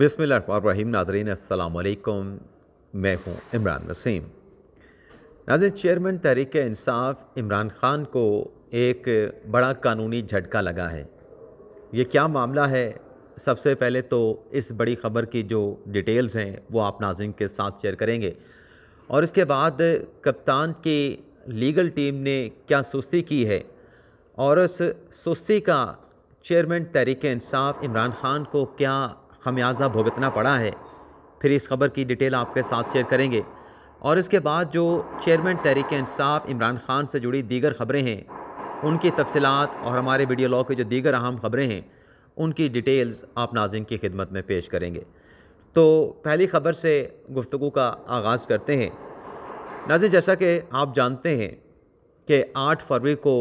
रहीम नाजरीन असलकम मैं हूँ इमरान वसीम नाजिर चेयरमैन तहरीक इंसाफ इमरान ख़ान को एक बड़ा कानूनी झटका लगा है ये क्या मामला है सबसे पहले तो इस बड़ी ख़बर की जो डिटेल्स हैं वो आप नाजिन के साथ शेयर करेंगे और इसके बाद कप्तान की लीगल टीम ने क्या सुस्ती की है और उस सुस्ती का चेयरमैन तहरीक इंसाफ इमरान ख़ान को क्या खमियाजा भुगतना पड़ा है फिर इस खबर की डिटेल आपके साथ शेयर करेंगे और इसके बाद जो चेयरमैन तहरीक इंसाफ इमरान खान से जुड़ी दीगर खबरें हैं उनकी तफसलत और हमारे वीडियो लॉ के जो दीगर अहम खबरें हैं उनकी डिटेल्स आप नाजिन की खिदमत में पेश करेंगे तो पहली खबर से गुफ्तु का आगाज़ करते हैं नाजिन जैसा कि आप जानते हैं कि आठ फरवरी को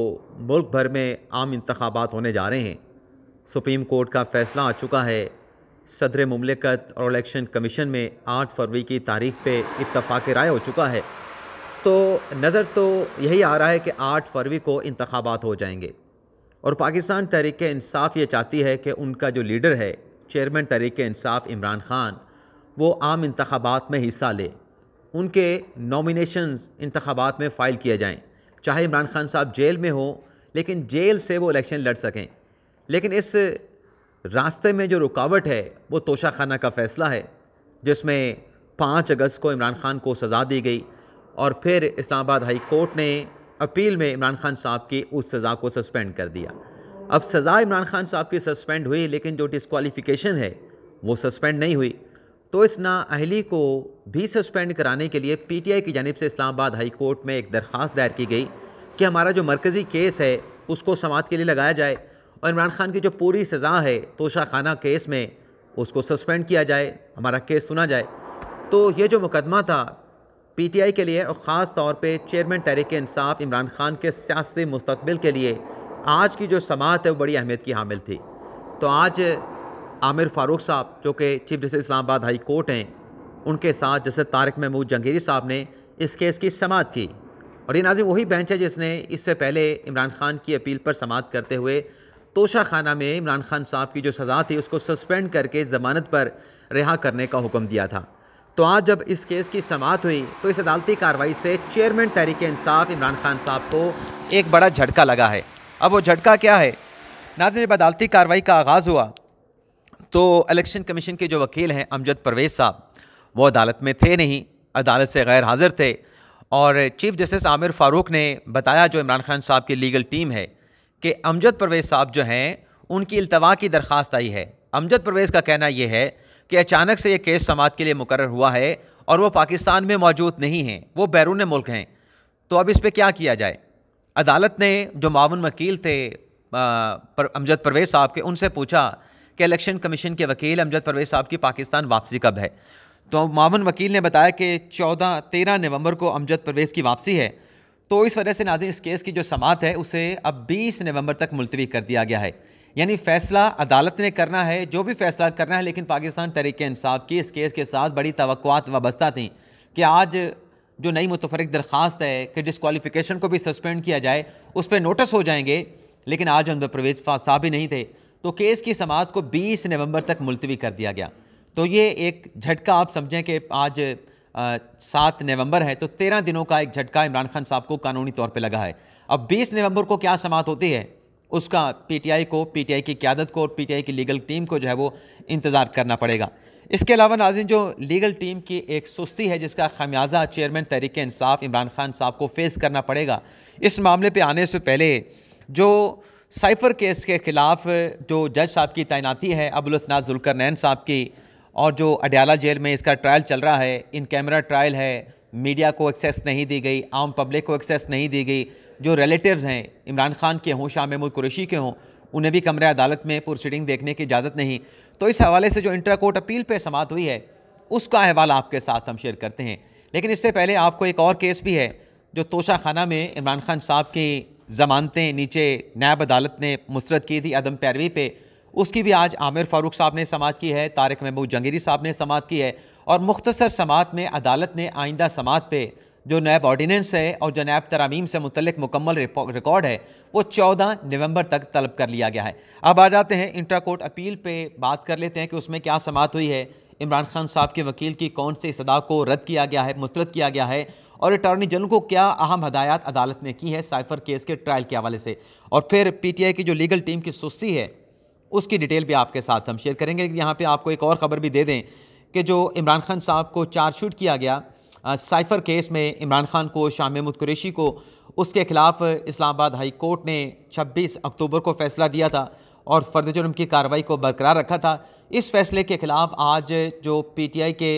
मुल्क भर में आम इंतबात होने जा रहे हैं सुप्रीम कोर्ट का फ़ैसला आ चुका है सदर ममलिकत और इलेक्शन कमीशन में आठ फरवरी की तारीख पे इतफाक़ राय हो चुका है तो नज़र तो यही आ रहा है कि आठ फरवरी को इंतबात हो जाएंगे और पाकिस्तान तहरीक इंसाफ ये चाहती है कि उनका जो लीडर है चेयरमैन तहरीक इंसाफ इमरान ख़ान वो आम इंतबात में हिस्सा ले उनके नॉमिनेशंस इंतबात में फ़ाइल किए जाएँ चाहे इमरान खान साहब जेल में हों लेकिन जेल से वो इलेक्शन लड़ सकें लेकिन इस रास्ते में जो रुकावट है वो तोशाखाना का फैसला है जिसमें पाँच अगस्त को इमरान खान को सज़ा दी गई और फिर इस्लामाबाद हाई कोर्ट ने अपील में इमरान खान साहब की उस सज़ा को सस्पेंड कर दिया अब सज़ा इमरान खान साहब की सस्पेंड हुई लेकिन जो डिसकॉलीफिकेशन है वो सस्पेंड नहीं हुई तो इस नाअहली को भी सस्पेंड कराने के लिए पीटीआई की जानब से इस्लामाबाद हाई कोर्ट में एक दरख्वास्त दायर की गई कि हमारा जो मरकज़ी केस है उसको समात के लिए लगाया जाए और इमरान खान की जो पूरी सज़ा है तोशाखाना केस में उसको सस्पेंड किया जाए हमारा केस सुना जाए तो ये जो मुकदमा था पीटीआई के लिए और ख़ास तौर पे चेयरमैन तहरीक इंसाफ इमरान खान के सियासी मुस्तबिल के लिए आज की जो समात है वो बड़ी अहमियत की हामिल थी तो आज आमिर फ़ारूक साहब जो कि chief justice Islamabad high court हैं उनके साथ जैसे तारक महमूद जंगीरी साहब ने इस केस की समात की और ये नाजिम वही बेंच है जिसने इससे पहले इमरान खान की अपील पर समात करते हुए तोशा खाना में इमरान खान साहब की जो सज़ा थी उसको सस्पेंड करके ज़मानत पर रिहा करने का हुक्म दिया था तो आज जब इस केस की समात हुई तो इस अदालती कार्रवाई से चेयरमैन तहरीक इंसाफ इमरान खान साहब को एक बड़ा झटका लगा है अब वो झटका क्या है नाजिन जब अदालती कार्रवाई का आगाज़ हुआ तो इलेक्शन कमीशन के जो वकील हैं अमजद परवेज़ साहब वो अदालत में थे नहीं अदालत से गैर हाज़िर थे और चीफ जस्टिस आमिर फ़ारूक ने बताया जो इमरान खान साहब की लीगल टीम है कि अमजद परवेज़ साहब जो हैं उनकी अल्तवा की दरख्वास्त आई है अमजद परवेज़ का कहना यह है कि अचानक से ये केस समात के लिए मुकर हुआ है और वो पाकिस्तान में मौजूद नहीं हैं वो बैरून मुल्क हैं तो अब इस पर क्या किया जाए अदालत ने जो मावन वकील थे पर अमजद परवेज़ साहब के उनसे पूछा कि इलेक्शन कमीशन के वकील अमजद परवेज़ साहब की पाकिस्तान वापसी कब है तो मावन वकील ने बताया कि चौदह तेरह नवंबर को अमजद परवेज़ की वापसी है तो इस वजह से नाजिन इस केस की जो समात है उसे अब 20 नवंबर तक मुलतवी कर दिया गया है यानी फैसला अदालत ने करना है जो भी फैसला करना है लेकिन पाकिस्तान तरीके इंसाफ की इस केस के साथ बड़ी तो वाबस्ता थी कि आज जो नई मुतफरक दरख्वास्त है कि डिसकॉलीफिकेशन को भी सस्पेंड किया जाए उस पर नोटिस हो जाएंगे लेकिन आज पर परवेज साहब ही नहीं थे तो केस की समात को बीस नवम्बर तक मुलतवी कर दिया गया तो ये एक झटका आप समझें कि आज सात नवंबर है तो तेरह दिनों का एक झटका इमरान खान साहब को कानूनी तौर पर लगा है अब बीस नवंबर को क्या समाप्त होती है उसका पीटीआई को पीटीआई की क्यादत को और पीटीआई की लीगल टीम को जो है वो इंतज़ार करना पड़ेगा इसके अलावा नाजिन जो लीगल टीम की एक सुस्ती है जिसका खमियाजा चेयरमैन तहरीक इंसाफ इमरान खान साहब को फेस करना पड़ेगा इस मामले पर आने से पहले जो साइफर केस के ख़िलाफ़ जो जज साहब की तैनाती है अबुलसना जुलकर नैन साहब की और जो अडयाला जेल में इसका ट्रायल चल रहा है इन कैमरा ट्रायल है मीडिया को एक्सेस नहीं दी गई आम पब्लिक को एक्सेस नहीं दी गई जो रिलेटिव्स हैं इमरान खान के हों शाह महमूद कुरेशी के हों उन्हें भी कमरे अदालत में प्रोसीडिंग देखने की इजाज़त नहीं तो इस हवाले से जो इंटरा कोर्ट अपील पर समात हुई है उसका अहवाल आपके साथ हम शेयर करते हैं लेकिन इससे पहले आपको एक और केस भी है जो तोशा खाना में इमरान खान साहब की ज़मानतें नीचे नायब अदालत ने मुस्रद की थी अदम पैरवी पर उसकी भी आज आमिर फ़ारूक साहब ने समात की है तारक महबूब जंगेरी साहब ने समात की है और मुख्तसर समात में अदालत ने आइंदा समात पे जो नैब ऑर्डीनेंस है और जो नैब तरामीम से मुतलक मुकम्मल रिकॉर्ड है वो चौदह नवंबर तक तलब कर लिया गया है अब आ जाते हैं इंटरा कोर्ट अपील पर बात कर लेते हैं कि उसमें क्या समात हुई है इमरान खान साहब के वकील की कौन से सदा को रद्द किया गया है मुस्रद किया गया है और अटॉर्नी जनरल को क्या अहम हदायत अदालत ने की है साइफर केस के ट्रायल के हवाले से और फिर पी टी आई की जो लीगल टीम की सुस्ती है उसकी डिटेल भी आपके साथ हम शेयर करेंगे लेकिन यहाँ पर आपको एक और ख़बर भी दे दें कि जो इमरान खान साहब को चार्जशीट किया गया साइफर केस में इमरान खान को शाह महमूद कुरेशी को उसके खिलाफ इस्लामाबाद हाई कोर्ट ने 26 अक्टूबर को फैसला दिया था और फर्द जुर्म की कार्रवाई को बरकरार रखा था इस फैसले के ख़िलाफ़ आज जो पी टी आई के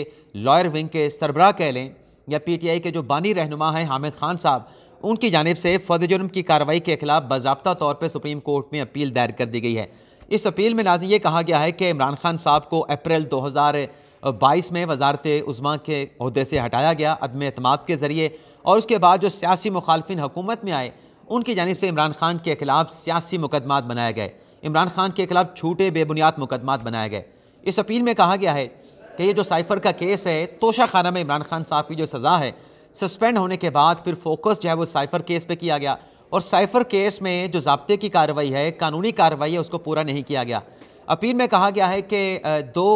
लॉयर विंग के सरबराह कह लें या पी टी आई के जो बानी रहनुमा हैं हामिद खान साहब उनकी जानब से फर्द जुर्म की कार्रवाई के खिलाफ बाबा तौर पर सुप्रीम कोर्ट में अपील दायर कर दी गई है इस अपील में नाजी ये कहा गया है कि इमरान खान साहब को अप्रैल 2022 में वजारत उज़मा के अहदे से हटाया गया अदम अतमाद के ज़रिए और उसके बाद जो सियासी मुखालफी हुकूमत में आए उनकी जानब से इमरान खान के खिलाफ सियासी मुकदमा बनाए गए इमरान खान के खिलाफ छूटे बेबुनियाद मुकदमा बनाए गए इस अपील में कहा गया है कि ये जो साइफर का केस है तोशा खाना में इमरान खान साहब की जो सज़ा है सस्पेंड होने के बाद फिर फोकस जो है वो साइफर केस पे किया गया और साइफर केस में जो जबते की कार्रवाई है कानूनी कार्रवाई है उसको पूरा नहीं किया गया अपील में कहा गया है कि दो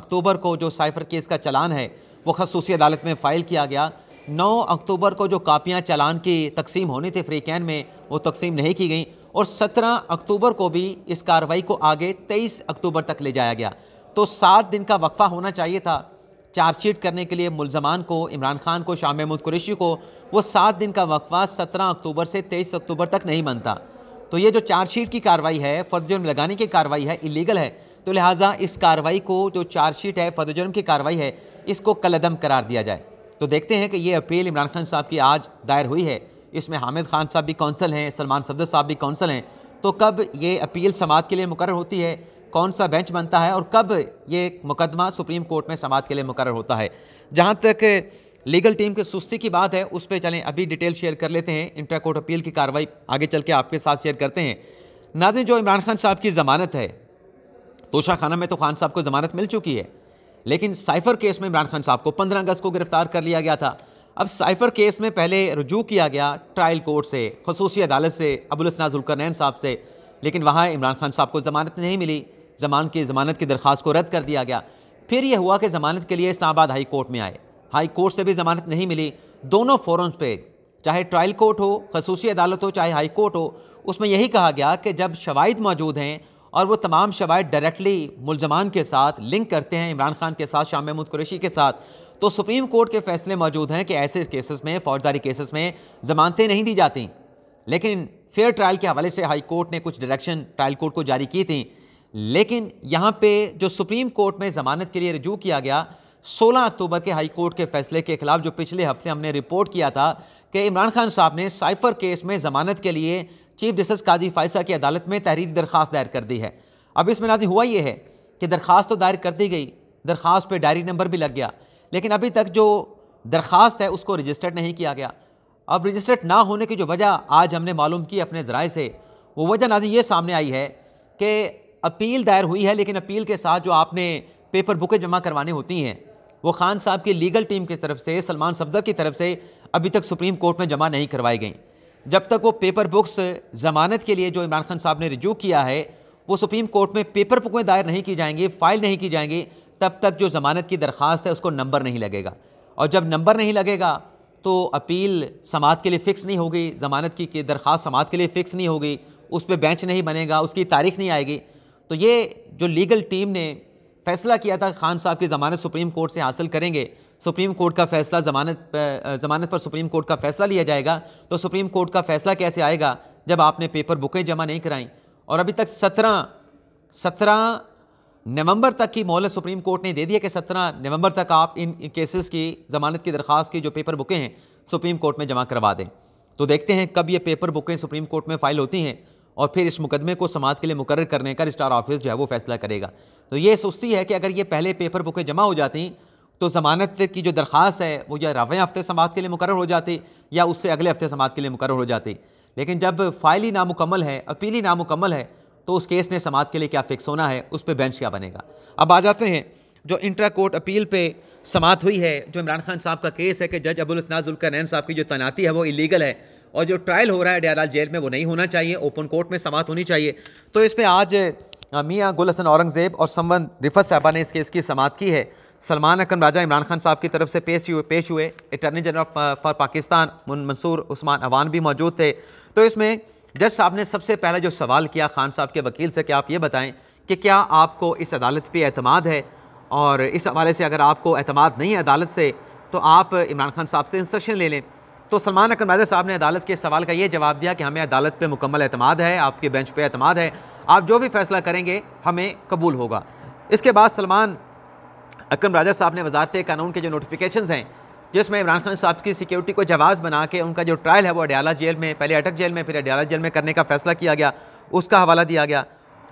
अक्टूबर को जो साइफर केस का चलान है वो खसूसी अदालत में फ़ाइल किया गया नौ अक्टूबर को जो कापियाँ चलान की तकसीम होनी थी फ्री कैन में वो तकसीम नहीं की गई और सत्रह अक्टूबर को भी इस कार्रवाई को आगे तेईस अक्टूबर तक ले जाया गया तो सात दिन का वक्फा होना चाहिए था चार्जशीट करने के लिए मुलजमान को इमरान खान को शाह महमूद कुरेशी को वो सात दिन का वकफा सत्रह अक्टूबर से तेईस अक्टूबर तक नहीं बनता तो ये जो चार्जशीट की कार्रवाई है फर्द जुर्म लगाने की कार्रवाई है इलीगल है तो लिहाजा इस कार्रवाई को जो चार्जशीट है फर्द जुर्म की कार्रवाई है इसको कलदम करार दिया जाए तो देखते हैं कि ये अपील इमरान खान साहब की आज दायर हुई है इसमें हामिद खान साहब भी कौंसल हैं सलमान सफदर साहब भी कौंसल हैं तो कब ये अपील समात के लिए मुकर होती है कौन सा बेंच बनता है और कब ये मुकदमा सुप्रीम कोर्ट में समाज के लिए मुकर होता है जहाँ तक लीगल टीम के सुस्ती की बात है उस पर चलें अभी डिटेल शेयर कर लेते हैं इंटर कोर्ट अपील की कार्रवाई आगे चल के आपके साथ शेयर करते हैं नाजिन जो इमरान खान साहब की ज़मानत है तोशा खाना में तो खान साहब को ज़मानत मिल चुकी है लेकिन साइफर केस में इमरान खान साहब को पंद्रह अगस्त को गिरफ्तार कर लिया गया था अब साइफर केस में पहले रजू किया गया ट्रायल कोर्ट से खसूसी अदालत से अबुलसना साहब से लेकिन वहाँ इमरान खान साहब को ज़मानत नहीं मिली जमान की ज़मानत की दरख्वास्त को रद्द कर दिया गया फिर यह हुआ कि ज़मानत के लिए इस्लामाबाद हाई कोर्ट में आए हाई कोर्ट से भी ज़मानत नहीं मिली दोनों फोरम्स पे चाहे ट्रायल कोर्ट हो खसूसी अदालत हो चाहे हाई कोर्ट हो उसमें यही कहा गया कि जब शवाद मौजूद हैं और वो तमाम शवाद डायरेक्टली मुलजमान के साथ लिंक करते हैं इमरान खान के साथ शाम महमूद कुरेशी के साथ तो सुप्रीम कोर्ट के फैसले मौजूद हैं कि ऐसे केसेस में फौजदारी केसेस में ज़मानतें नहीं दी जाती लेकिन फेयर ट्रायल के हवाले से हाई कोर्ट ने कुछ डायरेक्शन ट्रायल कोर्ट को जारी की थी लेकिन यहाँ पे जो सुप्रीम कोर्ट में ज़मानत के लिए रजू किया गया 16 अक्टूबर के हाई कोर्ट के फैसले के खिलाफ जो पिछले हफ्ते हमने रिपोर्ट किया था कि इमरान खान साहब ने साइफर केस में ज़मानत के लिए चीफ जस्टिस काजी फाइसा की अदालत में तहरीरी दरख्वास्त दायर कर दी है अब इसमें नाजी हुआ ये है कि दरख्वास्त तो दायर कर दी गई दरख्वास्त पर डायरी नंबर भी लग गया लेकिन अभी तक जो दरख्वास्त है उसको रजिस्टर्ड नहीं किया गया अब रजिस्टर्ड ना होने की जो वजह आज हमने मालूम की अपने ज़राए से वो वजह नाजी ये सामने आई है कि अपील दायर हुई है लेकिन अपील के साथ जो आपने पेपर बुकें जमा करवानी होती हैं वो खान साहब की लीगल टीम की तरफ से सलमान सफदर की तरफ से अभी तक सुप्रीम कोर्ट में जमा नहीं करवाई गई जब तक वो पेपर बुक्स जमानत के लिए जो इमरान खान साहब ने रिज्यू किया है वो सुप्रीम कोर्ट में पेपर बुकें दायर नहीं की जाएंगी फाइल नहीं की जाएंगी तब तक जो ज़मानत की दरख्वास्त है उसको नंबर नहीं लगेगा और जब नंबर नहीं लगेगा तो अपील समात के लिए फ़िक्स नहीं होगी ज़मानत की दरख्वास्त समात के लिए फ़िक्स नहीं होगी उस पर बेंच नहीं बनेगा उसकी तारीख नहीं आएगी तो ये जो लीगल टीम ने फैसला किया था खान साहब की ज़मानत सुप्रीम कोर्ट से हासिल करेंगे सुप्रीम कोर्ट का फैसला ज़मानत ज़मानत पर सुप्रीम कोर्ट का फैसला लिया जाएगा तो सुप्रीम कोर्ट का फैसला कैसे आएगा जब आपने पेपर बुकें जमा नहीं कराई और अभी तक सत्रह सत्रह नवंबर तक की मोहलत सुप्रीम कोर्ट ने दे दी है कि सत्रह नवंबर तक आप इन केसेस की ज़मानत की दरख्वास्त की जो पेपर बुकें हैं सुप्रीम कोर्ट में जमा करवा दें तो देखते हैं कब ये पेपर बुकें सुप्रीम कोर्ट में फ़ाइल होती हैं और फिर इस मुकदमे को समाज के लिए मुकर करने का स्टार ऑफिस जो है वो फैसला करेगा तो ये सुस्ती है कि अगर ये पहले पेपर बुकें जमा हो जाती तो ज़मानत की जो दरख्वास्त है वो या रवें हफ्ते समात के लिए मुकर हो जाती या उससे अगले हफ्ते समात के लिए मुकर हो जाती लेकिन जब फाइल ही नामुकम्मल है अपील ही नामुकम्मल है तो उस केस ने समात के लिए क्या फ़िक्स होना है उस पर बेंच क्या बनेगा अब आ जाते हैं जो इंट्रा कोर्ट अपील पर समात हुई है जो इमरान खान साहब का केस है कि जज अबुल असना साहब की जो तैनाती है वो इलीगल है और जो ट्रायल हो रहा है डयालाल जेल में वो नहीं होना चाहिए ओपन कोर्ट में समाप्त होनी चाहिए तो इस पर आज मियाँ गुल हसन औरंगज़ेब और संबंध रिफत साहबा ने इस केस की समाप्त की है सलमान अकन राजा इमरान खान साहब की तरफ से पेश हुए पेश हुए attorney general for Pakistan Mansoor Usman Awan भी मौजूद थे तो इसमें जज साहब ने सबसे पहला जो सवाल किया खान साहब के वकील से कि आप ये बताएं कि क्या आपको इस अदालत पे अतमाद है और इस हवाले से अगर आपको अतमाद नहीं है अदालत से तो आप इमरान खान साहब से इंस्ट्रक्शन ले लें तो सलमान अकनवादे साहब ने अदालत के सवाल का ये जवाब दिया कि हमें अदालत पे मुकम्मल अतमाद है आपके बेंच पे अतमाद है आप जो भी फैसला करेंगे हमें कबूल होगा इसके बाद सलमान अकरम राजा साहब ने वजारत कानून के जो नोटिफिकेशन हैं जिसमें इमरान खान साहब की सिक्योरिटी को जवाब बना के उनका जो ट्रायल है वो अडयाला जेल में पहले अटक जेल में फिर अडयाला जेल में करने का फैसला किया गया उसका हवाला दिया गया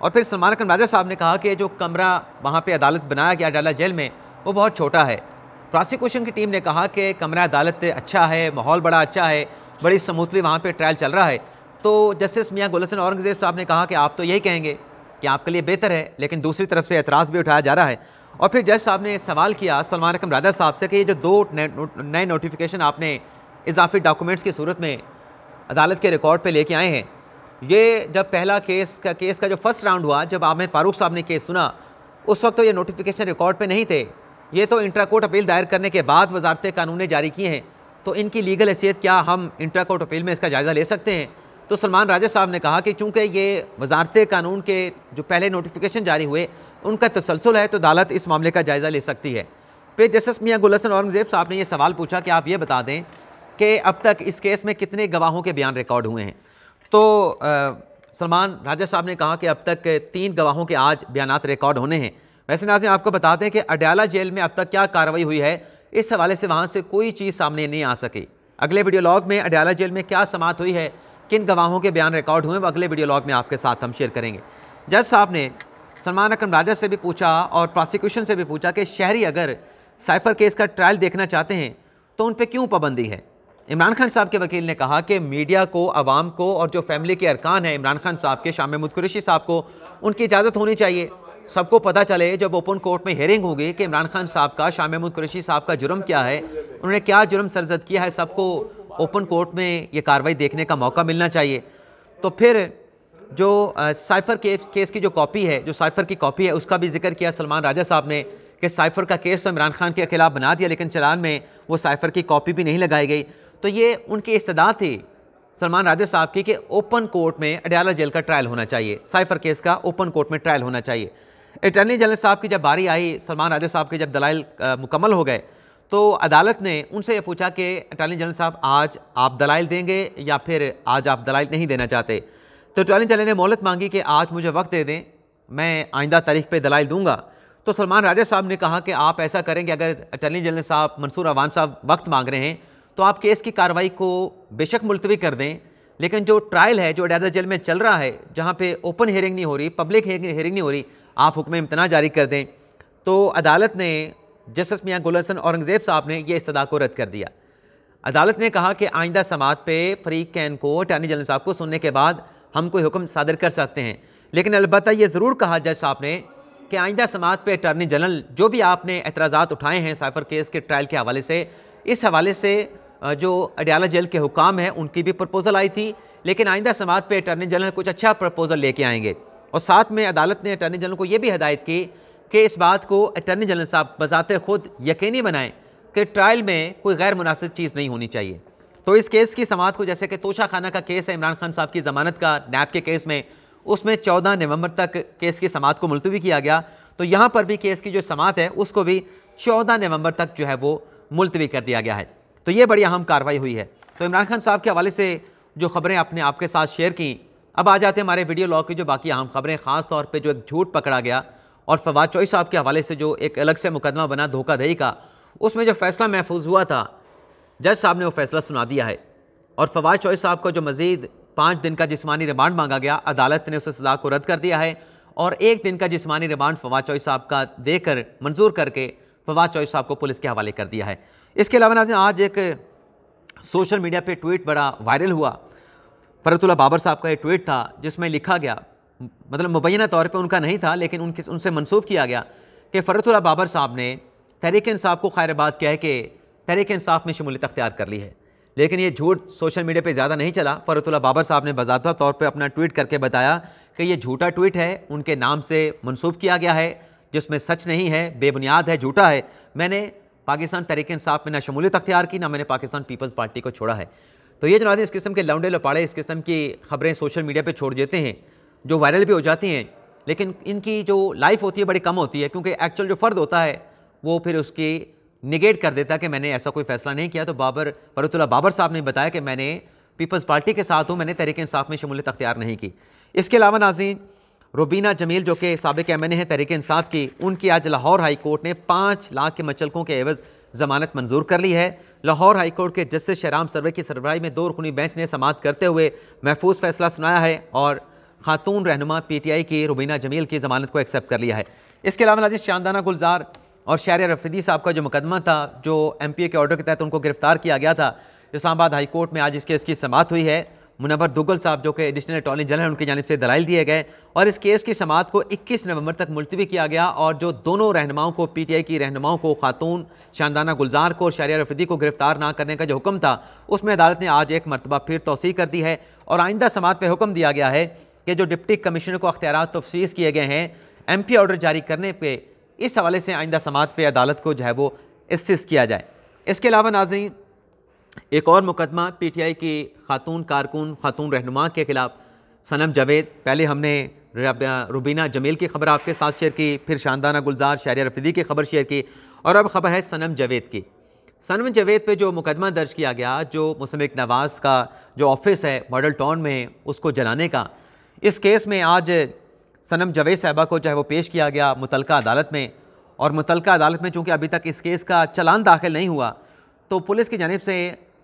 और फिर सलमान अकरम राजा साहब ने कहा कि जो कमरा वहाँ पर अदालत बनाया गया अडयाला जेल में वो बहुत छोटा है प्रोसिक्यूशन की टीम ने कहा कि कमरा अदालत अच्छा है माहौल बड़ा अच्छा है बड़ी समूथली वहाँ पर ट्रायल चल रहा है तो जस्टिस मियाँ गुलसन औरंगजेब साहब ने कहा कि आप तो यही कहेंगे कि आपके लिए बेहतर है लेकिन दूसरी तरफ से एतराज़ भी उठाया जा रहा है और फिर जज साहब ने सवाल किया सलमान अकम राजा साहब से कि ये जो दो नए नोटिफिकेशन आपने इजाफी डॉक्यूमेंट्स की सूरत में अदालत के रिकॉर्ड पे लेके आए हैं ये जब पहला केस का केस का जो फर्स्ट राउंड हुआ जब आमिर फारूक साहब ने केस सुना उस वक्त तो ये नोटिफिकेशन रिकॉर्ड पे नहीं थे ये तो इंट्रा कोर्ट अपील दायर करने के बाद वजारत कानून ने जारी किए हैं तो इनकी लीगल हैसियत क्या हम इंट्रा कोर्ट अपील में इसका जायज़ा ले सकते हैं तो सलमान राजा साहब ने कहा कि चूँकि ये वजारत कानून के जो पहले नोटिफिकेशन जारी हुए उनका तसलसल है तो अदालत इस मामले का जायज़ा ले सकती है फिर जस्टिस मियाँ गुलसन औरंगज़ेब साहब ने यह सवाल पूछा कि आप ये बता दें कि अब तक इस केस में कितने गवाहों के बयान रिकॉर्ड हुए हैं तो सलमान राजा साहब ने कहा कि अब तक तीन गवाहों के आज बयान रिकॉर्ड होने हैं वैसे नाजिम आपको बताते हैं कि अडयाला जेल में अब तक क्या कार्रवाई हुई है इस हवाले से वहाँ से कोई चीज़ सामने नहीं आ सकी अगले वीडियो लॉग में अडयाला जेल में क्या समात हुई है किन गवाहों के बयान रिकॉर्ड हुए वो अगले वीडियो लॉग में आपके साथ हम शेयर करेंगे जज साहब ने सलमान अकम राजा से भी पूछा और प्रोसिक्यूशन से भी पूछा कि शहरी अगर साइफर केस का ट्रायल देखना चाहते हैं तो उन पर क्यों पाबंदी है इमरान खान साहब के वकील ने कहा कि मीडिया को आवाम को और जो फैमिली के अरकान हैं इमरान खान साहब के शाम महमूद कुरेशी साहब को उनकी इजाज़त होनी चाहिए सबको पता चले जब ओपन कोर्ट में हेयरिंग होगी कि इमरान खान साहब का शाह महमूद कुरैशी साहब का जुर्म क्या है उन्होंने क्या जुर्म सरजद किया है सबको ओपन कोर्ट में ये कार्रवाई देखने का मौका मिलना चाहिए तो फिर जो साइफर केस केस की जो कॉपी है जो साइफर की कॉपी है उसका भी जिक्र किया सलमान राजा साहब ने कि साइफर का केस तो इमरान खान के खिलाफ बना दिया लेकिन चलान में वो साइफर की कॉपी भी नहीं लगाई गई तो ये उनकी इस्तदा थी सलमान राजा साहब की कि ओपन कोर्ट में अडयाला जेल का ट्रायल होना चाहिए साइफर केस का ओपन कोर्ट में ट्रायल होना चाहिए अटर्नी जनरल साहब की जब बारी आई सलमान राजा साहब के जब दलाइल मुकम्मल हो गए तो अदालत ने उनसे ये पूछा कि अटर्नी जनरल साहब आज आप दलाइल देंगे या फिर आज आप दलाइल नहीं देना चाहते तो अटर्नी जनरल ने मोहलत मांगी कि आज मुझे वक्त दे दें मैं आइंदा तारीख पर दलाइल दूँगा तो सलमान राजा साहब ने कहा कि आप ऐसा करेंगे अगर अटर्नी जनरल साहब मंसूर अवान साहब वक्त मांग रहे हैं तो आप केस की कार्रवाई को बेशक मुलतवी कर दें लेकिन जो ट्रायल है जो अडादा जेल में चल रहा है जहाँ पर ओपन हेयरिंग नहीं हो रही पब्लिक हेयरिंग नहीं हो रही आप हुक्म इम्तना जारी कर दें तो अदालत ने जस्टिस मियाँ गुलसन औरंगज़ेब साहब ने यह इस्तः को रद्द कर दिया अदालत ने कहा कि आइंदा समात पे फरीक कैन को अटारनी जनरल साहब को सुनने के बाद हम कोई हुक्म सादर कर सकते हैं लेकिन अलबत् ये ज़रूर कहा जज साहब ने कि आइंदा समात पे अटारनी जनरल जो भी आपने एतराज़ा उठाए हैं साइफर केस के ट्रायल के हवाले से इस हवाले से जो अडियाला जेल के हुकाम हैं उनकी भी प्रपोज़ल आई थी लेकिन आइंदा समात पे अटारनी जनरल कुछ अच्छा प्रपोज़ल लेके आएंगे और साथ में अदालत ने अटर्नी जनरल को यह भी हदायत की कि इस बात को अटर्नी जनरल साहब बजात खुद यकीनी बनाएं कि ट्रायल में कोई गैर मुनासिब चीज़ नहीं होनी चाहिए तो इस केस की समात को जैसे कि तोशा खाना का केस है इमरान खान साहब की ज़मानत का नैब के केस में उसमें चौदह नवंबर तक केस की समात को मुलतवी किया गया तो यहाँ पर भी केस की जो समात है उसको भी चौदह नवंबर तक जो है वो मुलतवी कर दिया गया है तो ये बड़ी अहम कार्रवाई हुई है तो इमरान खान साहब के हवाले से जो खबरें आपने आपके साथ शेयर की अब आ जाते हैं हमारे वीडियो लॉग की जो बाकी अहम खबरें खास तौर पे जो एक झूठ पकड़ा गया और फवाद चौई साहब के हवाले से जो एक अलग से मुकदमा बना धोखाधही का उसमें जो फैसला महफूज हुआ था जज साहब ने वो फैसला सुना दिया है और फवाद चौई साहब को जो मजीद पाँच दिन का जिसमानी रिमांड मांगा गया अदालत ने उस सजा को रद्द कर दिया है और एक दिन का जिसमानी रिमांड फवाद चौई साहब का देकर मंजूर करके फवाद चौई साहब को पुलिस के हवाले कर दिया है इसके अलावा नाजिन आज एक सोशल मीडिया पर ट्वीट बड़ा वायरल हुआ फरतुल्ला बाबर साहब का एक ट्वीट था जिसमें लिखा गया मतलब मुबैना तौर पर उनका नहीं था लेकिन उनके उनसे मनसूब किया गया कि फ़रतुल्ला बाबर साहब ने तहरीक इंसाफ को खैरबाद कह के तहरीक इंसाफ में शमूलियत अख्तियार कर ली है लेकिन ये झूठ सोशल मीडिया पर ज़्यादा नहीं चला फ़रतुल्ला बाबर साहब ने बजाबा तौर पर अपना ट्वीट करके बताया कि ये झूठा ट्वीट है उनके नाम से मनसूब किया गया है जिसमें सच नहीं है बेबुनियाद है झूठा है मैंने पाकिस्तान तहरीक इंसाफ में ना शमूलियत अख्तियार की ना मैंने पाकिस्तान पीपल्स पार्टी को छोड़ा है तो ये जो इस किस्म के लौंडे लपाड़े इस किस्म की खबरें सोशल मीडिया पर छोड़ देते हैं जो वायरल भी हो जाती हैं लेकिन इनकी जो लाइफ होती है बड़ी कम होती है क्योंकि एक्चुअल जो फ़र्द होता है वो फिर उसकी निगेट कर देता है कि मैंने ऐसा कोई फैसला नहीं किया तो बाबर फरुतुल्ला बाबर साहब ने बताया कि मैंने पीपल्स पार्टी के साथ हूँ मैंने तहरीक इंसाफ में शमूलियत अख्तियार नहीं की इसके अलावा नाजीन रुबीना जमील जो कि सबक एम एन ए हैं तहरीक इंसाफ की उनकी आज लाहौर हाई कोर्ट ने पाँच लाख के मचलकों के एवज़ ज़मानत मंजूर कर ली है लाहौर हाईकोर्ट के जस्टिस शहराम सर्वे की सरबराही में दो रुकनी बेंच ने समाप्त करते हुए महफूज फैसला सुनाया है और खातून रहनुमा पी टी आई की रुबीना जमील की जमानत को एक्सेप्ट कर लिया है इसके अलावा नाजिश शानदाना गुलजार और शायर रफीदी साहब का जो मुकदमा था जो एम पी ए के ऑर्डर के तहत उनको गिरफ्तार किया गया था इस्लामाबाद हाईकोर्ट में आज इस केस की समात हुई है मुनवर दुगल साहब जो कि एडिशनल अटॉर्नी जनरल उनकी जानब से दलाइल दिए गए और इस केस की समात को 21 नवंबर तक मुलतवी किया गया और जो दोनों रहनुमाओं को पी टी आई की रहनुमाओं को खातून शानदाना गुलजार को और शारिया रफीदी को गिरफ्तार ना करने का जो हुक्म था उसमें अदालत ने आज एक मरतबा फिर तोसी कर दी है और आइंदा समात पर हुक्म दिया गया है कि जो डिप्टी कमिश्नर को अख्तियार तफसीस किए गए हैं एम पी ऑर्डर जारी करने पर इस हवाले से आइंदा समात पर अदालत को जो है वो इस किया जाए इसके अलावा नाजरीन एक और मुकदमा पीटीआई की खातून कारकुन खातून रहनुमा के ख़िलाफ़ सनम जावेद पहले हमने रुबीना जमील की खबर आपके साथ शेयर की फिर शानदाना गुलजार शारिया रफीदी की खबर शेयर की और अब खबर है सनम जावेद की सनम जावेद पे जो मुकदमा दर्ज किया गया जो मुसमिक नवाज़ का जो ऑफिस है मॉडल टाउन में उसको जलाने का इस केस में आज सनम जावेद साहबा को जो है वो पेश किया गया मुतल अदालत में और मुतल अदालत में चूँकि अभी तक इस केस का चलान दाखिल नहीं हुआ तो पुलिस की जानब से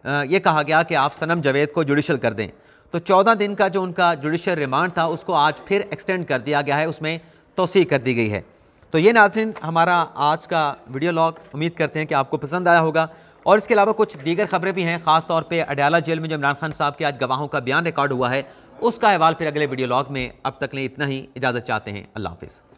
ये कहा गया कि आप सनम जावेद को जुडिशल कर दें तो चौदह दिन का जो उनका जुडिशल रिमांड था उसको आज फिर एक्सटेंड कर दिया गया है उसमें तोसी कर दी गई है तो ये नाजिन हमारा आज का वीडियो लॉग उम्मीद करते हैं कि आपको पसंद आया होगा और इसके अलावा कुछ दीगर खबरें भी हैं ख़ास तौर पे अडयाला जेल में जो इमरान खान साहब के आज गवाहों का बयान रिकॉर्ड हुआ है उसका अहवाल फिर अगले वीडियो लॉग में अब तक ले इतना ही इजाज़त चाहते हैं अल्लाह हाफिज़